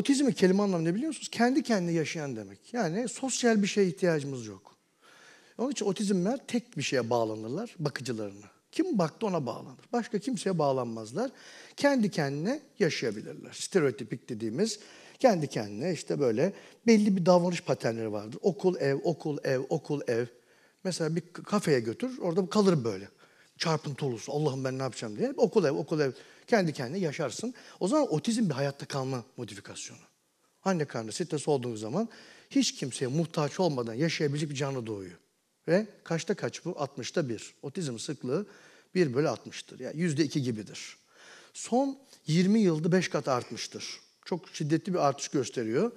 Otizmi kelime anlamı ne biliyor musunuz? Kendi kendine yaşayan demek. Yani sosyal bir şeye ihtiyacımız yok. Onun için otizmler tek bir şeye bağlanırlar, bakıcılarını Kim baktı ona bağlanır. Başka kimseye bağlanmazlar. Kendi kendine yaşayabilirler. Stereotipik dediğimiz kendi kendine işte böyle belli bir davranış paternleri vardır. Okul, ev, okul, ev, okul, ev. Mesela bir kafeye götür, orada kalır böyle çarpıntı olursun. Allah'ım ben ne yapacağım diye. Okul ev, okul ev. Kendi kendine yaşarsın. O zaman otizm bir hayatta kalma modifikasyonu. Anne karnı stres olduğunuz zaman hiç kimseye muhtaç olmadan yaşayabilecek bir canlı doğuyor. Ve kaçta kaç bu? 60'ta 1. Otizm sıklığı 1 bölü 60'tır. Yani %2 gibidir. Son 20 yılda 5 kat artmıştır. Çok şiddetli bir artış gösteriyor.